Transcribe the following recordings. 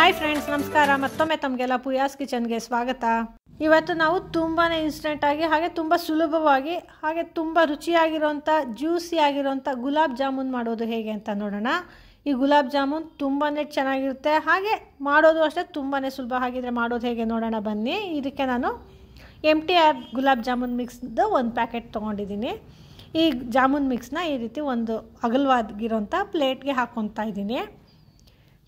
hi friends ನಮಸ್ಕಾರ ಮತ್ತೊಮ್ಮೆ ತಮಗೆಲ್ಲ ಪುಯಾಸ್ ಕಿಚನ್ಗೆ ಸ್ವಾಗತ ಇವತ್ತು ನಾವು ತುಂಬಾ ಆಗಿ ಹಾಗೆ ತುಂಬ ಸುಲಭವಾಗಿ ಹಾಗೆ ತುಂಬ ರುಚಿಯಾಗಿರೋಂಥ ಜ್ಯೂಸಿ ಆಗಿರೋಂಥ ಗುಲಾಬ್ ಜಾಮೂನ್ ಮಾಡೋದು ಹೇಗೆ ಅಂತ ನೋಡೋಣ ಈ ಗುಲಾಬ್ ಜಾಮೂನ್ ತುಂಬಾ ಚೆನ್ನಾಗಿರುತ್ತೆ ಹಾಗೆ ಮಾಡೋದು ಅಷ್ಟೇ ತುಂಬಾ ಸುಲಭ ಹಾಗಿದ್ರೆ ಮಾಡೋದು ಹೇಗೆ ನೋಡೋಣ ಬನ್ನಿ ಇದಕ್ಕೆ ನಾನು M T R gulab jamun ಮಿಕ್ಸ್ದು ಒಂದು ಪ್ಯಾಕೆಟ್ ತೊಗೊಂಡಿದ್ದೀನಿ ಈ ಜಾಮೂನ್ ಮಿಕ್ಸ್ನ ಈ ರೀತಿ ಒಂದು ಅಗಲವಾಗಿರೋಂಥ ಪ್ಲೇಟ್ಗೆ ಹಾಕ್ಕೊತಾ ಇದ್ದೀನಿ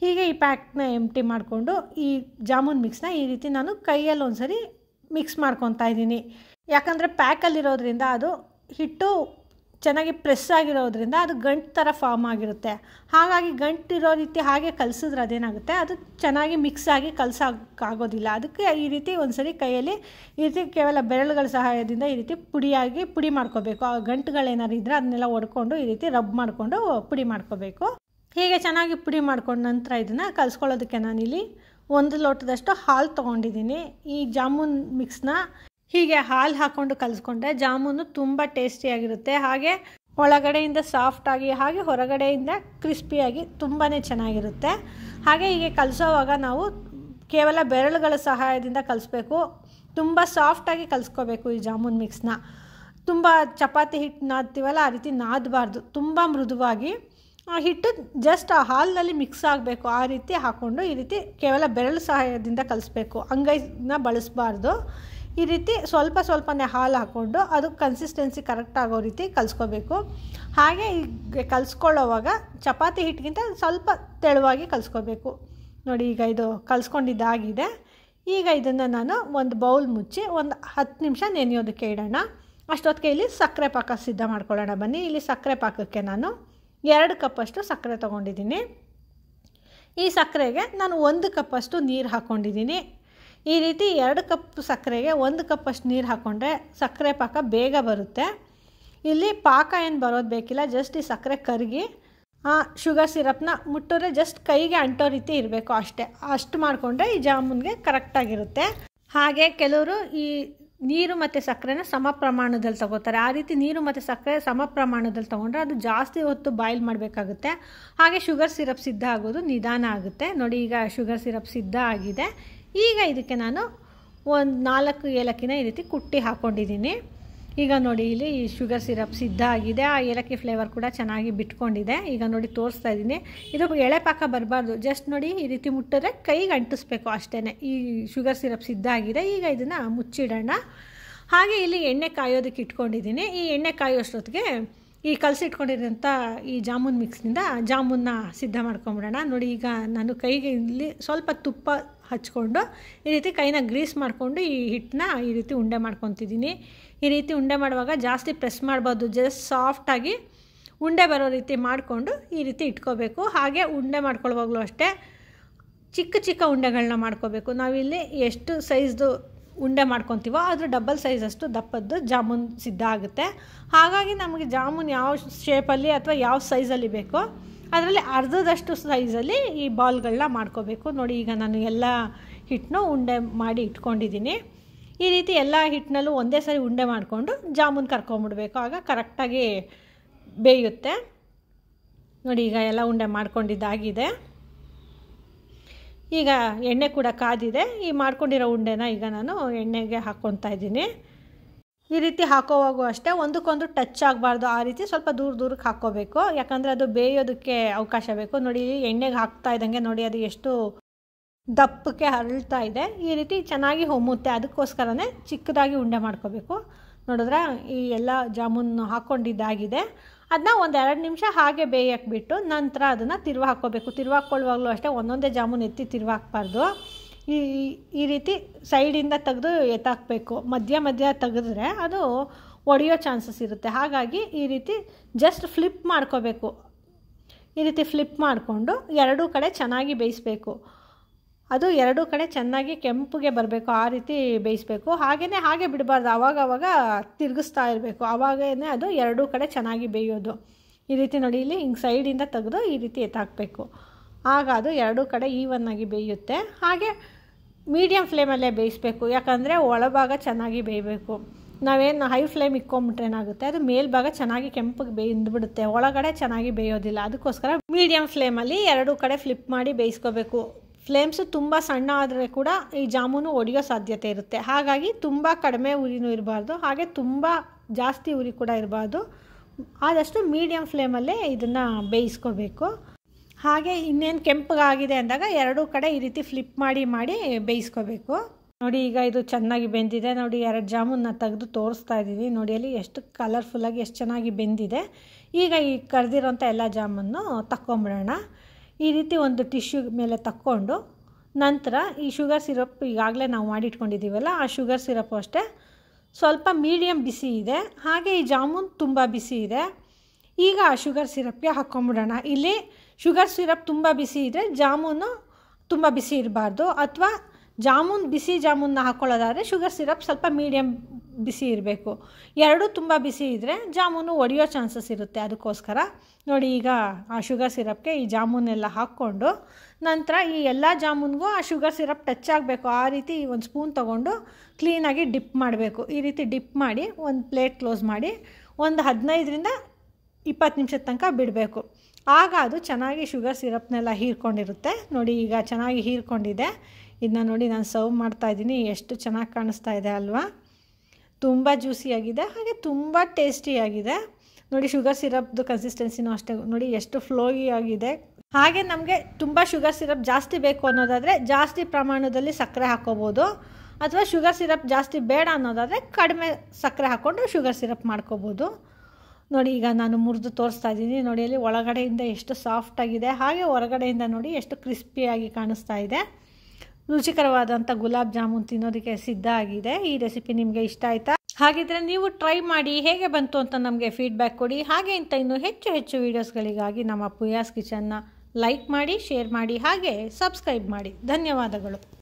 ಹೀಗೆ ಈ ಪ್ಯಾಕ್ನ ಎಂಟಿ ಮಾಡಿಕೊಂಡು ಈ ಜಾಮೂನ್ ಮಿಕ್ಸ್ನ ಈ ರೀತಿ ನಾನು ಕೈಯಲ್ಲಿ ಒಂದು ಸರಿ ಮಿಕ್ಸ್ ಮಾಡ್ಕೊತಾ ಇದ್ದೀನಿ ಯಾಕಂದರೆ ಪ್ಯಾಕಲ್ಲಿರೋದ್ರಿಂದ ಅದು ಹಿಟ್ಟು ಚೆನ್ನಾಗಿ ಪ್ರೆಸ್ ಆಗಿರೋದ್ರಿಂದ ಅದು ಗಂಟು ಥರ ಫಾರ್ಮ್ ಆಗಿರುತ್ತೆ ಹಾಗಾಗಿ ಗಂಟು ಇರೋ ರೀತಿ ಹಾಗೆ ಕಲಸಿದ್ರೆ ಅದೇನಾಗುತ್ತೆ ಅದು ಚೆನ್ನಾಗಿ ಮಿಕ್ಸ್ ಆಗಿ ಆಗೋದಿಲ್ಲ ಅದಕ್ಕೆ ಈ ರೀತಿ ಒಂದು ಸರಿ ಕೈಯಲ್ಲಿ ಈ ರೀತಿ ಕೇವಲ ಬೆರಳುಗಳ ಸಹಾಯದಿಂದ ಈ ರೀತಿ ಪುಡಿಯಾಗಿ ಪುಡಿ ಮಾಡ್ಕೋಬೇಕು ಆ ಗಂಟುಗಳೇನಾದ್ರೂ ಇದ್ದರೆ ಅದನ್ನೆಲ್ಲ ಒಡ್ಕೊಂಡು ಈ ರೀತಿ ರಬ್ ಮಾಡಿಕೊಂಡು ಪುಡಿ ಮಾಡ್ಕೋಬೇಕು ಹೀಗೆ ಚೆನ್ನಾಗಿ ಪುಡಿ ಮಾಡ್ಕೊಂಡ ನಂತರ ಇದನ್ನು ಕಲಿಸ್ಕೊಳ್ಳೋದಕ್ಕೆ ನಾನಿಲ್ಲಿ ಒಂದು ಲೋಟದಷ್ಟು ಹಾಲು ತೊಗೊಂಡಿದ್ದೀನಿ ಈ ಜಾಮೂನ್ ಮಿಕ್ಸ್ನ ಹೀಗೆ ಹಾಲು ಹಾಕ್ಕೊಂಡು ಕಲಿಸ್ಕೊಂಡ್ರೆ ಜಾಮೂನು ತುಂಬ ಟೇಸ್ಟಿಯಾಗಿರುತ್ತೆ ಹಾಗೆ ಒಳಗಡೆಯಿಂದ ಸಾಫ್ಟಾಗಿ ಹಾಗೆ ಹೊರಗಡೆಯಿಂದ ಕ್ರಿಸ್ಪಿಯಾಗಿ ತುಂಬಾ ಚೆನ್ನಾಗಿರುತ್ತೆ ಹಾಗೆ ಹೀಗೆ ಕಲಿಸೋವಾಗ ನಾವು ಕೇವಲ ಬೆರಳುಗಳ ಸಹಾಯದಿಂದ ಕಲಿಸ್ಬೇಕು ತುಂಬ ಸಾಫ್ಟಾಗಿ ಕಲಿಸ್ಕೋಬೇಕು ಈ ಜಾಮೂನ್ ಮಿಕ್ಸ್ನ ತುಂಬ ಚಪಾತಿ ಹಿಟ್ಟು ನಾದ್ತೀವಲ್ಲ ಆ ರೀತಿ ನಾದಬಾರ್ದು ತುಂಬ ಮೃದುವಾಗಿ ಆ ಹಿಟ್ಟು ಜಸ್ಟ್ ಆ ಹಾಲಿನಲ್ಲಿ ಮಿಕ್ಸ್ ಆಗಬೇಕು ಆ ರೀತಿ ಹಾಕ್ಕೊಂಡು ಈ ರೀತಿ ಕೇವಲ ಬೆರಳು ಸಹಾಯದಿಂದ ಕಲಿಸ್ಬೇಕು ಅಂಗೈನ ಬಳಸಬಾರ್ದು ಈ ರೀತಿ ಸ್ವಲ್ಪ ಸ್ವಲ್ಪನೇ ಹಾಲು ಹಾಕ್ಕೊಂಡು ಅದು ಕನ್ಸಿಸ್ಟೆನ್ಸಿ ಕರೆಕ್ಟ್ ಆಗೋ ರೀತಿ ಕಲಿಸ್ಕೋಬೇಕು ಹಾಗೆ ಈಗ ಕಲಿಸ್ಕೊಳ್ಳೋವಾಗ ಚಪಾತಿ ಹಿಟ್ಟಿಗಿಂತ ಸ್ವಲ್ಪ ತೆಳುವಾಗಿ ಕಲಿಸ್ಕೋಬೇಕು ನೋಡಿ ಈಗ ಇದು ಕಲಿಸ್ಕೊಂಡಿದ್ದಾಗಿದೆ ಈಗ ಇದನ್ನು ನಾನು ಒಂದು ಬೌಲ್ ಮುಚ್ಚಿ ಒಂದು ಹತ್ತು ನಿಮಿಷ ನೆನೆಯೋದಕ್ಕೆ ಇಡೋಣ ಅಷ್ಟೊತ್ತಿಗೆ ಇಲ್ಲಿ ಸಕ್ಕರೆ ಪಾಕ ಸಿದ್ಧ ಮಾಡ್ಕೊಳ್ಳೋಣ ಬನ್ನಿ ಇಲ್ಲಿ ಸಕ್ಕರೆ ಪಾಕಕ್ಕೆ ನಾನು ಎರಡು ಕಪ್ಪಷ್ಟು ಸಕ್ಕರೆ ತೊಗೊಂಡಿದ್ದೀನಿ ಈ ಸಕ್ಕರೆಗೆ ನಾನು ಒಂದು ಕಪ್ಪಷ್ಟು ನೀರು ಹಾಕ್ಕೊಂಡಿದ್ದೀನಿ ಈ ರೀತಿ ಎರಡು ಕಪ್ ಸಕ್ಕರೆಗೆ ಒಂದು ಕಪ್ಪಷ್ಟು ನೀರು ಹಾಕ್ಕೊಂಡ್ರೆ ಸಕ್ಕರೆ ಪಾಕ ಬೇಗ ಬರುತ್ತೆ ಇಲ್ಲಿ ಪಾಕ ಏನು ಬರೋದು ಬೇಕಿಲ್ಲ ಜಸ್ಟ್ ಈ ಸಕ್ಕರೆ ಕರಗಿ ಶುಗರ್ ಸಿರಪ್ನ ಮುಟ್ಟಿದ್ರೆ ಜಸ್ಟ್ ಕೈಗೆ ಅಂಟೋ ರೀತಿ ಇರಬೇಕು ಅಷ್ಟೇ ಅಷ್ಟು ಮಾಡಿಕೊಂಡ್ರೆ ಈ ಜಾಮೂನ್ಗೆ ಕರೆಕ್ಟಾಗಿರುತ್ತೆ ಹಾಗೆ ಕೆಲವರು ಈ ನೀರು ಮತ್ತು ಸಕ್ಕರೆನ ಸಮ ಪ್ರಮಾಣದಲ್ಲಿ ತಗೋತಾರೆ ಆ ರೀತಿ ನೀರು ಮತ್ತು ಸಕ್ಕರೆ ಸಮ ಪ್ರಮಾಣದಲ್ಲಿ ತೊಗೊಂಡ್ರೆ ಅದು ಜಾಸ್ತಿ ಹೊತ್ತು ಬಾಯ್ಲ್ ಮಾಡಬೇಕಾಗುತ್ತೆ ಹಾಗೆ ಶುಗರ್ ಸಿರಪ್ ಸಿದ್ಧ ಆಗೋದು ನಿಧಾನ ಆಗುತ್ತೆ ನೋಡಿ ಈಗ ಶುಗರ್ ಸಿರಪ್ ಸಿದ್ಧ ಆಗಿದೆ ಈಗ ಇದಕ್ಕೆ ನಾನು ಒಂದು ನಾಲ್ಕು ಏಲಕ್ಕಿನ ಈ ರೀತಿ ಕುಟ್ಟಿ ಹಾಕ್ಕೊಂಡಿದ್ದೀನಿ ಈಗ ನೋಡಿ ಇಲ್ಲಿ ಈ ಶುಗರ್ ಸಿರಪ್ ಸಿದ್ಧ ಆಗಿದೆ ಆ ಏಲಕ್ಕಿ ಫ್ಲೇವರ್ ಕೂಡ ಚೆನ್ನಾಗಿ ಬಿಟ್ಕೊಂಡಿದೆ ಈಗ ನೋಡಿ ತೋರಿಸ್ತಾ ಇದ್ದೀನಿ ಇದು ಎಳೆ ಪಾಕ ಬರಬಾರ್ದು ಜಸ್ಟ್ ನೋಡಿ ಈ ರೀತಿ ಮುಟ್ಟಿದ್ರೆ ಕೈಗೆ ಅಂಟಿಸ್ಬೇಕು ಅಷ್ಟೇ ಈ ಶುಗರ್ ಸಿರಪ್ ಸಿದ್ಧ ಆಗಿದೆ ಈಗ ಇದನ್ನು ಮುಚ್ಚಿಡೋಣ ಹಾಗೆ ಇಲ್ಲಿ ಎಣ್ಣೆ ಕಾಯೋದಕ್ಕೆ ಇಟ್ಕೊಂಡಿದ್ದೀನಿ ಈ ಎಣ್ಣೆ ಕಾಯೋಷ್ಟೊತ್ತಿಗೆ ಈ ಕಲಸಿಟ್ಕೊಂಡಿರೋಂಥ ಈ ಜಾಮೂನ್ ಮಿಕ್ಸ್ನಿಂದ ಜಾಮೂನ್ನ ಸಿದ್ಧ ಮಾಡ್ಕೊಂಬಿಡೋಣ ನೋಡಿ ಈಗ ನಾನು ಕೈಗೆ ಇಲ್ಲಿ ಸ್ವಲ್ಪ ತುಪ್ಪ ಹಚ್ಕೊಂಡು ಈ ರೀತಿ ಕೈನ ಗ್ರೀಸ್ ಮಾಡಿಕೊಂಡು ಈ ಹಿಟ್ಟನ್ನ ಈ ರೀತಿ ಉಂಡೆ ಮಾಡ್ಕೊತಿದ್ದೀನಿ ಈ ರೀತಿ ಉಂಡೆ ಮಾಡುವಾಗ ಜಾಸ್ತಿ ಪ್ರೆಸ್ ಮಾಡ್ಬೋದು ಜಸ್ಟ್ ಸಾಫ್ಟಾಗಿ ಉಂಡೆ ಬರೋ ರೀತಿ ಮಾಡಿಕೊಂಡು ಈ ರೀತಿ ಇಟ್ಕೋಬೇಕು ಹಾಗೆ ಉಂಡೆ ಮಾಡ್ಕೊಳ್ಳುವಾಗಲೂ ಅಷ್ಟೇ ಚಿಕ್ಕ ಚಿಕ್ಕ ಉಂಡೆಗಳನ್ನ ಮಾಡ್ಕೋಬೇಕು ನಾವಿಲ್ಲಿ ಎಷ್ಟು ಸೈಜ್ದು ಉಂಡೆ ಮಾಡ್ಕೊತೀವೋ ಅದ್ರ ಡಬಲ್ ಸೈಜಷ್ಟು ದಪ್ಪದ್ದು ಜಾಮೂನ್ ಸಿದ್ಧ ಆಗುತ್ತೆ ಹಾಗಾಗಿ ನಮಗೆ ಜಾಮೂನ್ ಯಾವ ಶೇಪಲ್ಲಿ ಅಥವಾ ಯಾವ ಸೈಜಲ್ಲಿ ಬೇಕೋ ಅದರಲ್ಲಿ ಅರ್ಧದಷ್ಟು ಸೈಜಲ್ಲಿ ಈ ಬಾಲ್ಗಳನ್ನ ಮಾಡ್ಕೋಬೇಕು ನೋಡಿ ಈಗ ನಾನು ಎಲ್ಲ ಹಿಟ್ಟನ್ನು ಉಂಡೆ ಮಾಡಿ ಇಟ್ಕೊಂಡಿದ್ದೀನಿ ಈ ರೀತಿ ಎಲ್ಲ ಹಿಟ್ಟಿನಲ್ಲೂ ಒಂದೇ ಸರಿ ಉಂಡೆ ಮಾಡಿಕೊಂಡು ಜಾಮೂನ್ ಕರ್ಕೊಂಬಿಡ್ಬೇಕು ಆಗ ಕರೆಕ್ಟಾಗಿ ಬೇಯುತ್ತೆ ನೋಡಿ ಈಗ ಎಲ್ಲ ಉಂಡೆ ಮಾಡ್ಕೊಂಡಿದ್ದಾಗಿದೆ ಈಗ ಎಣ್ಣೆ ಕೂಡ ಕಾದಿದೆ ಈ ಮಾಡ್ಕೊಂಡಿರೋ ಉಂಡೆನ ಈಗ ನಾನು ಎಣ್ಣೆಗೆ ಹಾಕ್ಕೊತಾ ಇದ್ದೀನಿ ಈ ರೀತಿ ಹಾಕೋವಾಗೂ ಅಷ್ಟೇ ಒಂದಕ್ಕೊಂದು ಟಚ್ ಆಗಬಾರ್ದು ಆ ರೀತಿ ಸ್ವಲ್ಪ ದೂರ ದೂರಕ್ಕೆ ಹಾಕ್ಕೋಬೇಕು ಯಾಕಂದರೆ ಅದು ಬೇಯೋದಕ್ಕೆ ಅವಕಾಶ ಬೇಕು ನೋಡಿ ಎಣ್ಣೆಗೆ ಹಾಕ್ತಾ ಇದ್ದಂಗೆ ನೋಡಿ ಅದು ಎಷ್ಟು ದಪ್ಪಕ್ಕೆ ಹರಳ್ತಾ ಇದೆ ಈ ರೀತಿ ಚೆನ್ನಾಗಿ ಹೊಮ್ಮುತ್ತೆ ಅದಕ್ಕೋಸ್ಕರನೇ ಚಿಕ್ಕದಾಗಿ ಉಂಡೆ ಮಾಡ್ಕೋಬೇಕು ನೋಡಿದ್ರೆ ಈ ಎಲ್ಲ ಜಾಮೂನ್ ಹಾಕ್ಕೊಂಡಿದ್ದಾಗಿದೆ ಅದನ್ನ ಒಂದು ಎರಡು ನಿಮಿಷ ಹಾಗೆ ಬೇಯಕ್ಕೆ ಬಿಟ್ಟು ನಂತರ ಅದನ್ನು ತಿರುವ ಹಾಕ್ಕೋಬೇಕು ತಿರುವ ಹಾಕ್ಕೊಳ್ಳುವಾಗಲೂ ಅಷ್ಟೇ ಒಂದೊಂದೇ ಜಾಮೂನ್ ಎತ್ತಿ ತಿರುವ ಹಾಕ್ಬಾರ್ದು ಈ ಈ ರೀತಿ ಸೈಡಿಂದ ತೆಗೆದು ಎತ್ತಾಕಬೇಕು ಮಧ್ಯ ಮಧ್ಯ ತೆಗೆದ್ರೆ ಅದು ಒಡೆಯೋ ಚಾನ್ಸಸ್ ಇರುತ್ತೆ ಹಾಗಾಗಿ ಈ ರೀತಿ ಜಸ್ಟ್ ಫ್ಲಿಪ್ ಮಾಡ್ಕೋಬೇಕು ಈ ರೀತಿ ಫ್ಲಿಪ್ ಮಾಡಿಕೊಂಡು ಎರಡೂ ಕಡೆ ಚೆನ್ನಾಗಿ ಬೇಯಿಸಬೇಕು ಅದು ಎರಡೂ ಕಡೆ ಚೆನ್ನಾಗಿ ಕೆಂಪುಗೆ ಬರಬೇಕು ಆ ರೀತಿ ಬೇಯಿಸಬೇಕು ಹಾಗೆಯೇ ಹಾಗೆ ಬಿಡಬಾರ್ದು ಅವಾಗವಾಗ ತಿರುಗಿಸ್ತಾ ಇರಬೇಕು ಆವಾಗೇ ಅದು ಎರಡೂ ಕಡೆ ಚೆನ್ನಾಗಿ ಬೇಯೋದು ಈ ರೀತಿ ನೋಡಿ ಇಲ್ಲಿ ಹಿಂಗೆ ಸೈಡಿಂದ ತೆಗೆದು ಈ ರೀತಿ ಎತ್ತಾಕಬೇಕು ಆಗ ಅದು ಎರಡೂ ಕಡೆ ಈವನ್ನಾಗಿ ಬೇಯುತ್ತೆ ಹಾಗೆ ಮೀಡಿಯಮ್ ಫ್ಲೇಮಲ್ಲೇ ಬೇಯಿಸಬೇಕು ಯಾಕಂದರೆ ಒಳಭಾಗ ಚೆನ್ನಾಗಿ ಬೇಯಬೇಕು ನಾವೇನು ಹೈ ಫ್ಲೇಮ್ ಇಕ್ಕೊಂಬಿಟ್ರೆ ಏನಾಗುತ್ತೆ ಅದು ಮೇಲ್ಭಾಗ ಚೆನ್ನಾಗಿ ಕೆಂಪಗೆ ಬೇಯಿಂದ್ಬಿಡುತ್ತೆ ಒಳಗಡೆ ಚೆನ್ನಾಗಿ ಬೇಯೋದಿಲ್ಲ ಅದಕ್ಕೋಸ್ಕರ ಮೀಡಿಯಮ್ ಫ್ಲೇಮಲ್ಲಿ ಎರಡೂ ಕಡೆ ಫ್ಲಿಪ್ ಮಾಡಿ ಬೇಯಿಸ್ಕೋಬೇಕು ಫ್ಲೇಮ್ಸು ತುಂಬ ಸಣ್ಣ ಆದರೆ ಕೂಡ ಈ ಜಾಮೂನು ಒಡೆಯೋ ಸಾಧ್ಯತೆ ಇರುತ್ತೆ ಹಾಗಾಗಿ ತುಂಬ ಕಡಿಮೆ ಉರಿನೂ ಇರಬಾರ್ದು ಹಾಗೆ ತುಂಬ ಜಾಸ್ತಿ ಉರಿ ಕೂಡ ಇರಬಾರ್ದು ಆದಷ್ಟು ಮೀಡಿಯಮ್ ಫ್ಲೇಮಲ್ಲೇ ಇದನ್ನು ಬೇಯಿಸ್ಕೋಬೇಕು ಹಾಗೆ ಇನ್ನೇನು ಕೆಂಪಗಾಗಿದೆ ಅಂದಾಗ ಎರಡೂ ಕಡೆ ಈ ರೀತಿ ಫ್ಲಿಪ್ ಮಾಡಿ ಮಾಡಿ ಬೇಯಿಸ್ಕೋಬೇಕು ನೋಡಿ ಈಗ ಇದು ಚೆನ್ನಾಗಿ ಬೆಂದಿದೆ ನೋಡಿ ಎರಡು ಜಾಮೂನ್ನ ತೆಗೆದು ತೋರಿಸ್ತಾ ಇದ್ದೀನಿ ನೋಡಿ ಅಲ್ಲಿ ಎಷ್ಟು ಕಲರ್ಫುಲ್ಲಾಗಿ ಎಷ್ಟು ಚೆನ್ನಾಗಿ ಬೆಂದಿದೆ ಈಗ ಈ ಕರೆದಿರೋಂಥ ಎಲ್ಲ ಜಾಮೂನು ತಕ್ಕೊಂಬಿಡೋಣ ಈ ರೀತಿ ಒಂದು ಟಿಶ್ಯೂ ಮೇಲೆ ತಕ್ಕೊಂಡು ನಂತರ ಈ ಶುಗರ್ ಸಿರಪ್ ಈಗಾಗಲೇ ನಾವು ಮಾಡಿಟ್ಕೊಂಡಿದ್ದೀವಲ್ಲ ಆ ಶುಗರ್ ಸಿರಪ್ ಅಷ್ಟೇ ಸ್ವಲ್ಪ ಮೀಡಿಯಮ್ ಬಿಸಿ ಇದೆ ಹಾಗೆ ಈ ಜಾಮೂನ್ ತುಂಬ ಬಿಸಿ ಇದೆ ಈಗ ಆ ಶುಗರ್ ಸಿರಪ್ಗೆ ಹಾಕ್ಕೊಂಬಿಡೋಣ ಇಲ್ಲಿ ಶುಗರ್ ಸಿರಪ್ ತುಂಬ ಬಿಸಿ ಇದ್ದರೆ ಜಾಮೂನು ತುಂಬ ಬಿಸಿ ಇರಬಾರ್ದು ಅಥವಾ ಜಾಮೂನ್ ಬಿಸಿ ಜಾಮೂನ್ನ ಹಾಕ್ಕೊಳ್ಳೋದಾದರೆ ಶುಗರ್ ಸಿರಪ್ ಸ್ವಲ್ಪ ಮೀಡಿಯಮ್ ಬಿಸಿ ಇರಬೇಕು ಎರಡೂ ತುಂಬ ಬಿಸಿ ಇದ್ದರೆ ಜಾಮೂನು ಒಡೆಯೋ ಚಾನ್ಸಸ್ ಇರುತ್ತೆ ಅದಕ್ಕೋಸ್ಕರ ನೋಡಿ ಈಗ ಆ ಶುಗರ್ ಸಿರಪ್ಗೆ ಈ ಜಾಮೂನೆಲ್ಲ ಹಾಕ್ಕೊಂಡು ನಂತರ ಈ ಎಲ್ಲ ಜಾಮೂನ್ಗೂ ಆ ಶುಗರ್ ಸಿರಪ್ ಟಚ್ ಆಗಬೇಕು ಆ ರೀತಿ ಒಂದು ಸ್ಪೂನ್ ತೊಗೊಂಡು ಕ್ಲೀನಾಗಿ ಡಿಪ್ ಮಾಡಬೇಕು ಈ ರೀತಿ ಡಿಪ್ ಮಾಡಿ ಒಂದು ಪ್ಲೇಟ್ ಕ್ಲೋಸ್ ಮಾಡಿ ಒಂದು ಹದಿನೈದರಿಂದ ಇಪ್ಪತ್ತು ನಿಮಿಷದ ತನಕ ಬಿಡಬೇಕು ಆಗ ಅದು ಚೆನ್ನಾಗಿ ಶುಗರ್ ಸಿರಪ್ನೆಲ್ಲ ಹೀರ್ಕೊಂಡಿರುತ್ತೆ ನೋಡಿ ಈಗ ಚೆನ್ನಾಗಿ ಹೀರ್ಕೊಂಡಿದೆ ಇದನ್ನ ನೋಡಿ ನಾನು ಸರ್ವ್ ಮಾಡ್ತಾಯಿದ್ದೀನಿ ಎಷ್ಟು ಚೆನ್ನಾಗಿ ಕಾಣಿಸ್ತಾ ಇದೆ ಅಲ್ವಾ ತುಂಬ ಜ್ಯೂಸಿಯಾಗಿದೆ ಹಾಗೆ ತುಂಬ ಟೇಸ್ಟಿಯಾಗಿದೆ ನೋಡಿ ಶುಗರ್ ಸಿರಪ್ದು ಕನ್ಸಿಸ್ಟೆನ್ಸಿನೂ ಅಷ್ಟೇ ನೋಡಿ ಎಷ್ಟು ಫ್ಲೋಯಿ ಆಗಿದೆ ಹಾಗೆ ನಮಗೆ ತುಂಬ ಶುಗರ್ ಸಿರಪ್ ಜಾಸ್ತಿ ಬೇಕು ಅನ್ನೋದಾದರೆ ಜಾಸ್ತಿ ಪ್ರಮಾಣದಲ್ಲಿ ಸಕ್ಕರೆ ಹಾಕೋಬೋದು ಅಥವಾ ಶುಗರ್ ಸಿರಪ್ ಜಾಸ್ತಿ ಬೇಡ ಅನ್ನೋದಾದರೆ ಕಡಿಮೆ ಸಕ್ಕರೆ ಹಾಕ್ಕೊಂಡು ಶುಗರ್ ಸಿರಪ್ ಮಾಡ್ಕೋಬೋದು ನೋಡಿ ಈಗ ನಾನು ಮುರಿದು ತೋರಿಸ್ತಾ ಇದ್ದೀನಿ ನೋಡಿ ಅಲ್ಲಿ ಒಳಗಡೆಯಿಂದ ಎಷ್ಟು ಸಾಫ್ಟಾಗಿದೆ ಹಾಗೆ ಹೊರಗಡೆಯಿಂದ ನೋಡಿ ಎಷ್ಟು ಕ್ರಿಸ್ಪಿಯಾಗಿ ಕಾಣಿಸ್ತಾ ಇದೆ ರುಚಿಕರವಾದಂಥ ಗುಲಾಬ್ ಜಾಮೂನ್ ತಿನ್ನೋದಕ್ಕೆ ಸಿದ್ಧ ಆಗಿದೆ ಈ ರೆಸಿಪಿ ನಿಮಗೆ ಇಷ್ಟ ಆಯಿತಾ ಹಾಗಿದ್ರೆ ನೀವು ಟ್ರೈ ಮಾಡಿ ಹೇಗೆ ಬಂತು ಅಂತ ನಮಗೆ ಫೀಡ್ಬ್ಯಾಕ್ ಕೊಡಿ ಹಾಗೆ ಇಂಥ ಇನ್ನೂ ಹೆಚ್ಚು ಹೆಚ್ಚು ವೀಡಿಯೋಸ್ಗಳಿಗಾಗಿ ನಮ್ಮ ಪುಯಾಸ್ ಕಿಚನ್ನ ಲೈಕ್ ಮಾಡಿ ಶೇರ್ ಮಾಡಿ ಹಾಗೆ ಸಬ್ಸ್ಕ್ರೈಬ್ ಮಾಡಿ ಧನ್ಯವಾದಗಳು